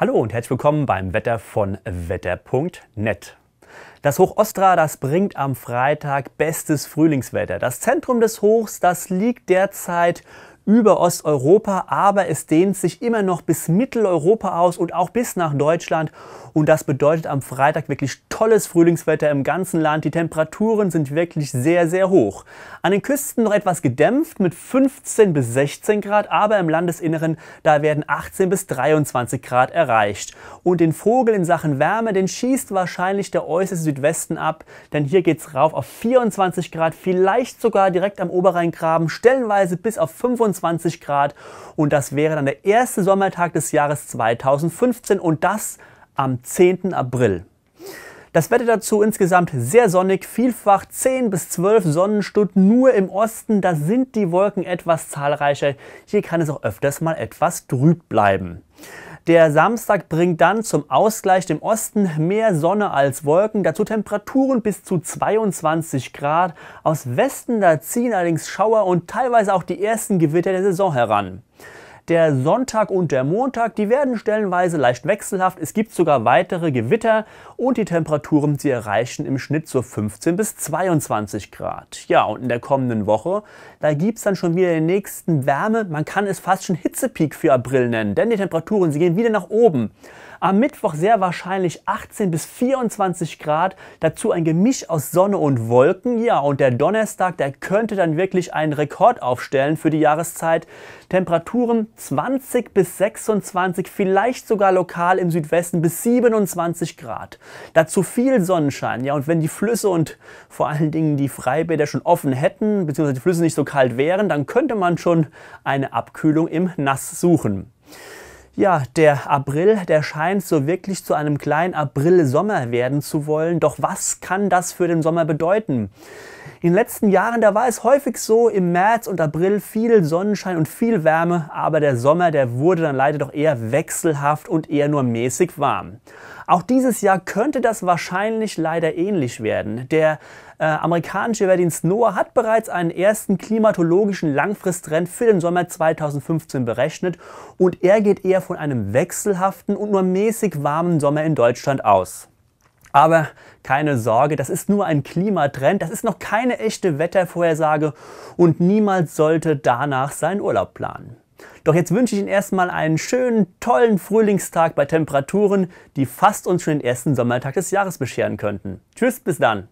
Hallo und herzlich willkommen beim Wetter von wetter.net. Das Hoch Ostra, das bringt am Freitag bestes Frühlingswetter. Das Zentrum des Hochs, das liegt derzeit über Osteuropa, aber es dehnt sich immer noch bis Mitteleuropa aus und auch bis nach Deutschland. Und das bedeutet am Freitag wirklich tolles Frühlingswetter im ganzen Land. Die Temperaturen sind wirklich sehr, sehr hoch. An den Küsten noch etwas gedämpft mit 15 bis 16 Grad, aber im Landesinneren, da werden 18 bis 23 Grad erreicht. Und den Vogel in Sachen Wärme, den schießt wahrscheinlich der äußerste Südwesten ab, denn hier geht's rauf auf 24 Grad, vielleicht sogar direkt am Oberrheingraben, stellenweise bis auf 25 25 Grad und das wäre dann der erste Sommertag des Jahres 2015 und das am 10. April. Das Wetter dazu insgesamt sehr sonnig, vielfach 10 bis 12 Sonnenstunden nur im Osten, da sind die Wolken etwas zahlreicher. Hier kann es auch öfters mal etwas trüb bleiben. Der Samstag bringt dann zum Ausgleich dem Osten mehr Sonne als Wolken, dazu Temperaturen bis zu 22 Grad. Aus Westen da ziehen allerdings Schauer und teilweise auch die ersten Gewitter der Saison heran. Der Sonntag und der Montag, die werden stellenweise leicht wechselhaft. Es gibt sogar weitere Gewitter und die Temperaturen, sie erreichen im Schnitt so 15 bis 22 Grad. Ja, und in der kommenden Woche, da gibt es dann schon wieder den nächsten Wärme. Man kann es fast schon Hitzepeak für April nennen, denn die Temperaturen, sie gehen wieder nach oben. Am Mittwoch sehr wahrscheinlich 18 bis 24 Grad, dazu ein Gemisch aus Sonne und Wolken. Ja, und der Donnerstag, der könnte dann wirklich einen Rekord aufstellen für die Jahreszeit. Temperaturen 20 bis 26, vielleicht sogar lokal im Südwesten bis 27 Grad. Dazu viel Sonnenschein. Ja, und wenn die Flüsse und vor allen Dingen die Freibäder schon offen hätten, beziehungsweise die Flüsse nicht so kalt wären, dann könnte man schon eine Abkühlung im Nass suchen. Ja, der April, der scheint so wirklich zu einem kleinen April-Sommer werden zu wollen. Doch was kann das für den Sommer bedeuten? In den letzten Jahren, da war es häufig so, im März und April viel Sonnenschein und viel Wärme, aber der Sommer, der wurde dann leider doch eher wechselhaft und eher nur mäßig warm. Auch dieses Jahr könnte das wahrscheinlich leider ähnlich werden. Der äh, amerikanische Wehrdienst NOAA hat bereits einen ersten klimatologischen Langfristtrend für den Sommer 2015 berechnet und er geht eher von von einem wechselhaften und nur mäßig warmen Sommer in Deutschland aus. Aber keine Sorge, das ist nur ein Klimatrend, das ist noch keine echte Wettervorhersage und niemals sollte danach seinen Urlaub planen. Doch jetzt wünsche ich Ihnen erstmal einen schönen, tollen Frühlingstag bei Temperaturen, die fast uns schon den ersten Sommertag des Jahres bescheren könnten. Tschüss, bis dann!